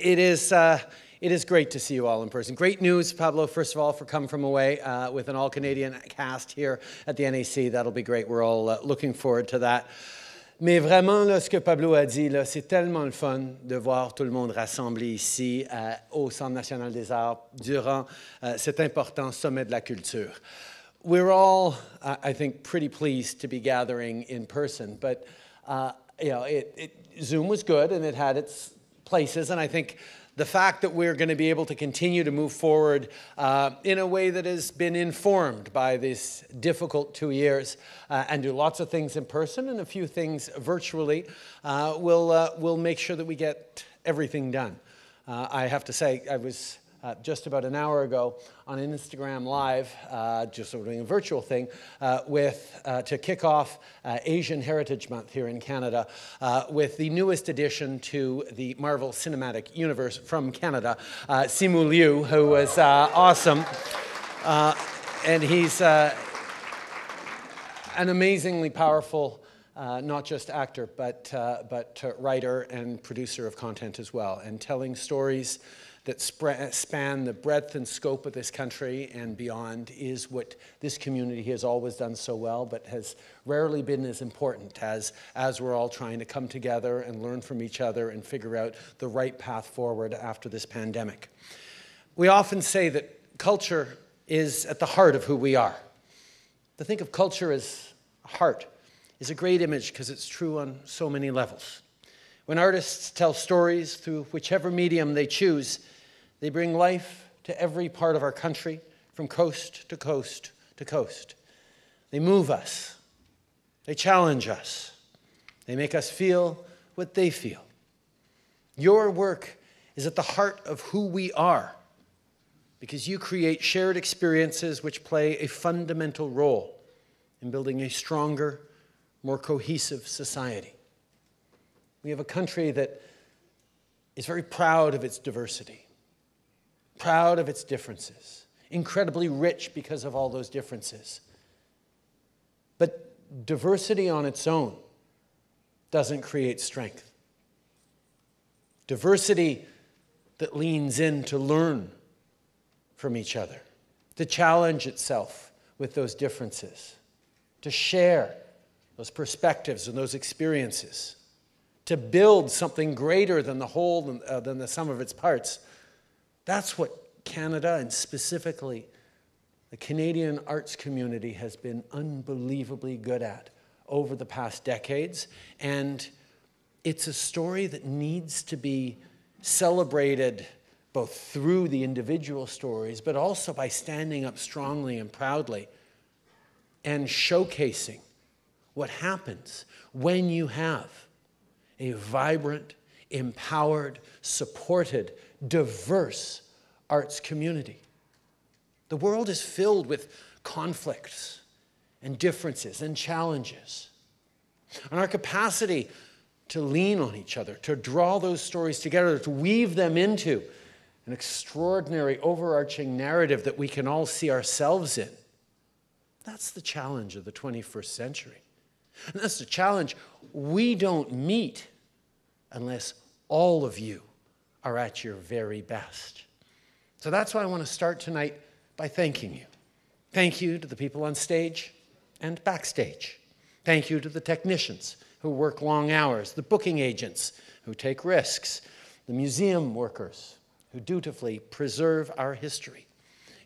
it is. Uh, it is great to see you all in person. Great news, Pablo, first of all, for Come From Away uh, with an all Canadian cast here at the NAC. That'll be great. We're all uh, looking forward to that. Mais vraiment, là, ce que Pablo a dit, c'est tellement le fun de voir tout le monde rassemblé ici euh, au Centre national des arts durant euh, cet important sommet de la culture. We're all, uh, I think, pretty pleased to be gathering in person, but uh, you know, it, it, Zoom was good and it had its places. And I think the fact that we're going to be able to continue to move forward uh, in a way that has been informed by these difficult two years uh, and do lots of things in person and a few things virtually uh, will uh, will make sure that we get everything done. Uh, I have to say, I was uh, just about an hour ago on Instagram Live, uh, just sort of doing a virtual thing, uh, with, uh, to kick off uh, Asian Heritage Month here in Canada uh, with the newest addition to the Marvel Cinematic Universe from Canada, Simu Liu, who was awesome. and he's an amazingly powerful uh, not just actor, but, uh, but uh, writer and producer of content as well, and telling stories that span the breadth and scope of this country and beyond is what this community has always done so well, but has rarely been as important as, as we're all trying to come together and learn from each other and figure out the right path forward after this pandemic. We often say that culture is at the heart of who we are. To think of culture as heart, is a great image because it's true on so many levels. When artists tell stories through whichever medium they choose, they bring life to every part of our country, from coast to coast to coast. They move us, they challenge us, they make us feel what they feel. Your work is at the heart of who we are because you create shared experiences which play a fundamental role in building a stronger, more cohesive society. We have a country that is very proud of its diversity, proud of its differences, incredibly rich because of all those differences. But diversity on its own doesn't create strength. Diversity that leans in to learn from each other, to challenge itself with those differences, to share those perspectives and those experiences to build something greater than the whole, uh, than the sum of its parts. That's what Canada and specifically the Canadian arts community has been unbelievably good at over the past decades. And it's a story that needs to be celebrated both through the individual stories, but also by standing up strongly and proudly and showcasing what happens when you have a vibrant, empowered, supported, diverse arts community. The world is filled with conflicts and differences and challenges. And our capacity to lean on each other, to draw those stories together, to weave them into an extraordinary overarching narrative that we can all see ourselves in. That's the challenge of the 21st century. And that's the challenge. We don't meet unless all of you are at your very best. So that's why I want to start tonight by thanking you. Thank you to the people on stage and backstage. Thank you to the technicians who work long hours, the booking agents who take risks, the museum workers who dutifully preserve our history.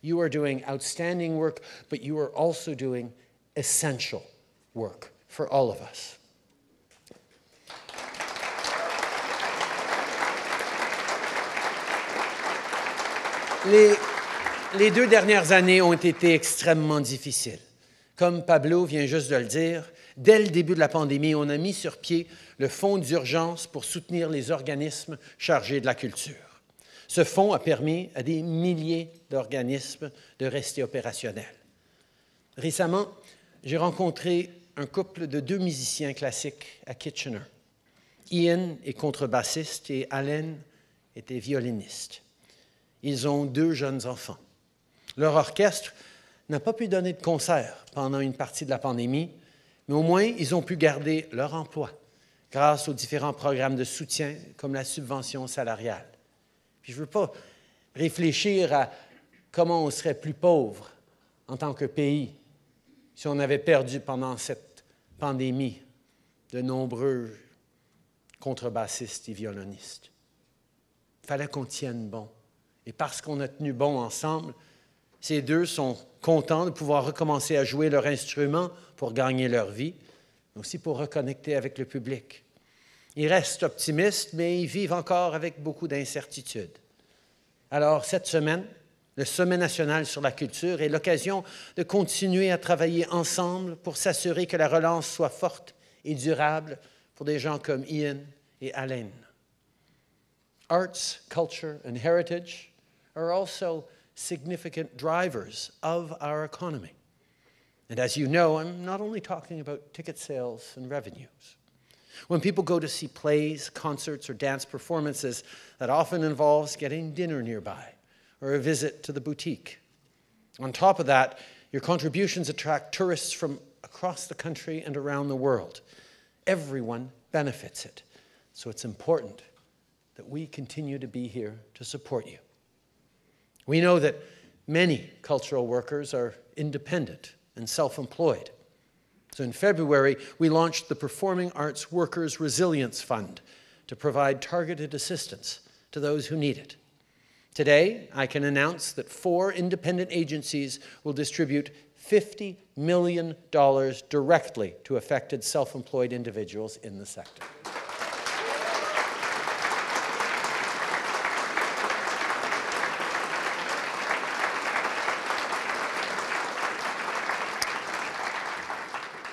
You are doing outstanding work, but you are also doing essential work. for all Les, deux dernières années ont été extrêmement difficiles. Comme Pablo vient juste de le dire, dès le début de la pandémie, on a mis sur pied le fonds d'urgence pour soutenir les organismes chargés de la culture. Ce fonds a permis à des milliers d'organismes de rester opérationnels. Récemment, j'ai rencontré un couple de deux musiciens classiques à Kitchener. Ian est contrebassiste et Allen était violoniste. Ils ont deux jeunes enfants. Leur orchestre n'a pas pu donner de concert pendant une partie de la pandémie, mais au moins ils ont pu garder leur emploi grâce aux différents programmes de soutien comme la subvention salariale. Puis je ne veux pas réfléchir à comment on serait plus pauvre en tant que pays si on avait perdu pendant cette pandémie de nombreux contrebassistes et violonistes. Il fallait qu'on tienne bon. Et parce qu'on a tenu bon ensemble, ces deux sont contents de pouvoir recommencer à jouer leur instrument pour gagner leur vie, mais aussi pour reconnecter avec le public. Ils restent optimistes, mais ils vivent encore avec beaucoup d'incertitudes. Alors, cette semaine, le Sommet national sur la culture est l'occasion de continuer à travailler ensemble pour s'assurer que la relance soit forte et durable pour des gens comme Ian et Alain. Arts, culture and heritage are also significant drivers of our economy. And as you know, I'm not only talking about ticket sales and revenues. When people go to see plays, concerts, or dance performances, that often involves getting dinner nearby or a visit to the boutique. On top of that, your contributions attract tourists from across the country and around the world. Everyone benefits it. So it's important that we continue to be here to support you. We know that many cultural workers are independent and self employed. So in February, we launched the Performing Arts Workers Resilience Fund to provide targeted assistance to those who need it. Today, I can announce that four independent agencies will distribute $50 million directly to affected self-employed individuals in the sector.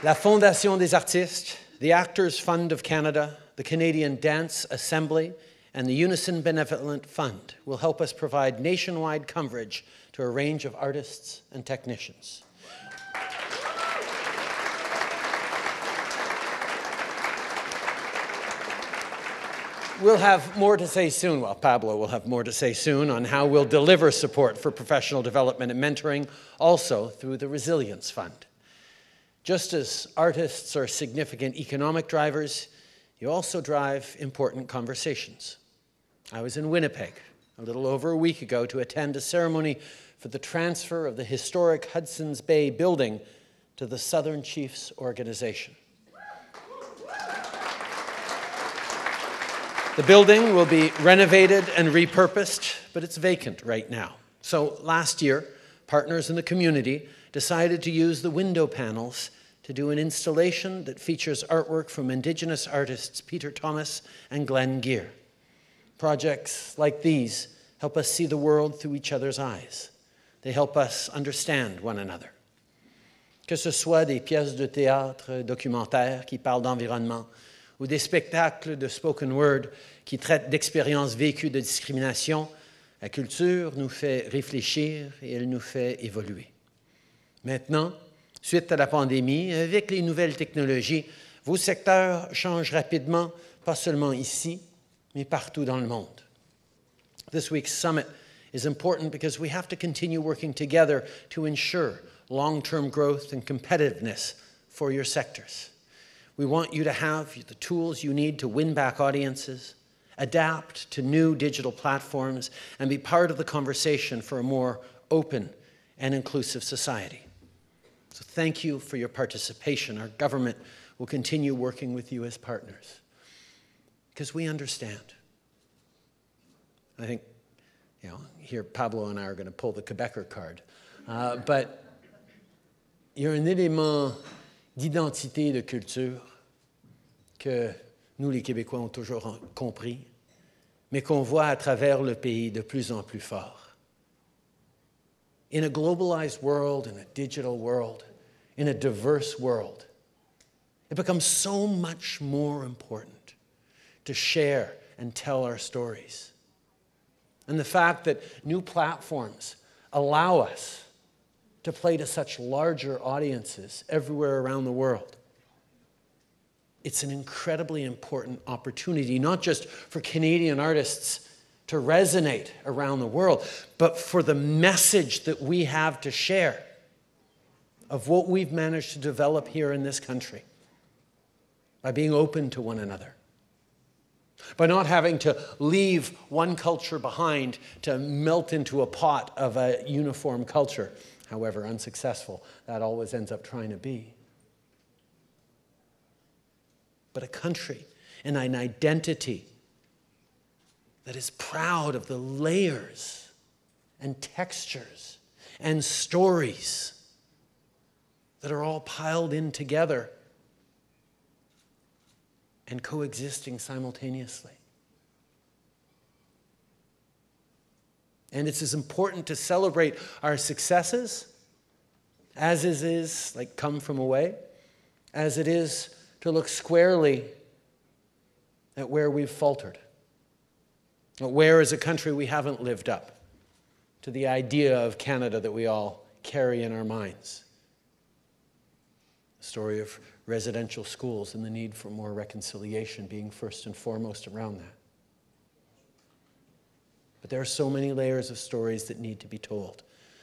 La Fondation des Artistes, the Actors Fund of Canada, the Canadian Dance Assembly, and the Unison Benevolent Fund will help us provide nationwide coverage to a range of artists and technicians. We'll have more to say soon, well, Pablo will have more to say soon on how we'll deliver support for professional development and mentoring, also through the Resilience Fund. Just as artists are significant economic drivers, you also drive important conversations. I was in Winnipeg a little over a week ago to attend a ceremony for the transfer of the historic Hudson's Bay building to the Southern Chiefs Organization. The building will be renovated and repurposed, but it's vacant right now. So last year, partners in the community decided to use the window panels to do an installation that features artwork from Indigenous artists Peter Thomas and Glenn Gear. Projects like these help us see the world through each other's eyes. They help us understand one another. Que ce soit des pièces de théâtre documentaires qui parlent d'environnement ou des spectacles de spoken word qui traitent d'expériences vécues de discrimination, la culture nous fait réfléchir et elle nous fait évoluer. Maintenant, suite à la pandémie, avec les nouvelles technologies, vos secteurs changent rapidement, pas seulement ici, mais partout dans le monde. This week's summit is important because we have to continue working together to ensure long term growth and competitiveness for your sectors. We want you to have the tools you need to win back audiences, adapt to new digital platforms, and be part of the conversation for a more open and inclusive society. So, thank you for your participation. Our government will continue working with you as partners because we understand. I think, you know, here Pablo and I are going to pull the Quebecer card. Uh, but there is y a element élément d'identité, de culture que nous, les Québécois, ont toujours compris, mais qu'on voit à travers le pays de plus en plus fort. In a globalized world, in a digital world, in a diverse world, it becomes so much more important to share and tell our stories. And the fact that new platforms allow us to play to such larger audiences everywhere around the world. It's an incredibly important opportunity, not just for Canadian artists to resonate around the world, but for the message that we have to share of what we've managed to develop here in this country by being open to one another by not having to leave one culture behind to melt into a pot of a uniform culture, however unsuccessful that always ends up trying to be. But a country and an identity that is proud of the layers and textures and stories that are all piled in together and coexisting simultaneously. And it's as important to celebrate our successes as it is, like come from away, as it is to look squarely at where we've faltered, at where as a country we haven't lived up to the idea of Canada that we all carry in our minds the story of residential schools and the need for more reconciliation being first and foremost around that. But there are so many layers of stories that need to be told.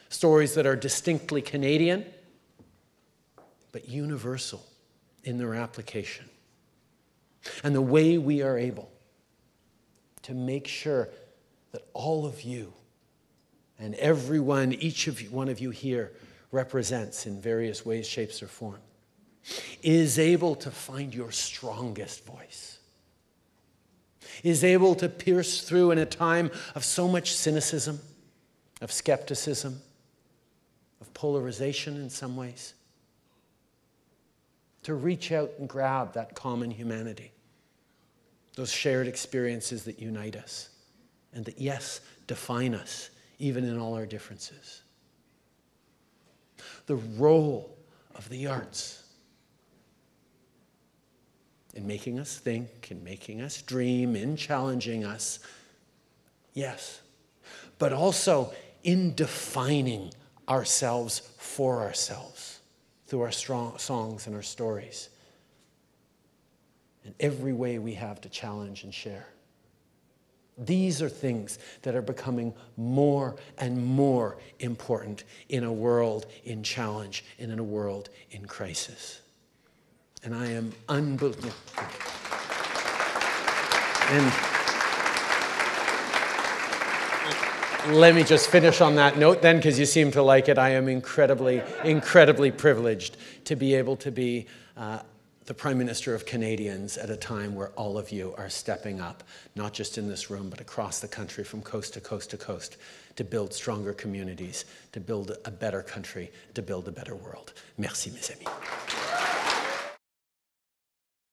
Stories that are distinctly Canadian, but universal in their application. And the way we are able to make sure that all of you and everyone, each of you, one of you here, represents in various ways, shapes, or forms is able to find your strongest voice, is able to pierce through in a time of so much cynicism, of skepticism, of polarization in some ways, to reach out and grab that common humanity, those shared experiences that unite us, and that, yes, define us, even in all our differences. The role of the arts in making us think, in making us dream, in challenging us. Yes. But also in defining ourselves for ourselves through our strong songs and our stories. And every way we have to challenge and share. These are things that are becoming more and more important in a world in challenge and in a world in crisis. And I am unbelievable. And let me just finish on that note then, because you seem to like it. I am incredibly, incredibly privileged to be able to be. Uh, the Prime Minister of Canadians at a time where all of you are stepping up, not just in this room, but across the country from coast to coast to coast, to build stronger communities, to build a better country, to build a better world. Merci, mes amis.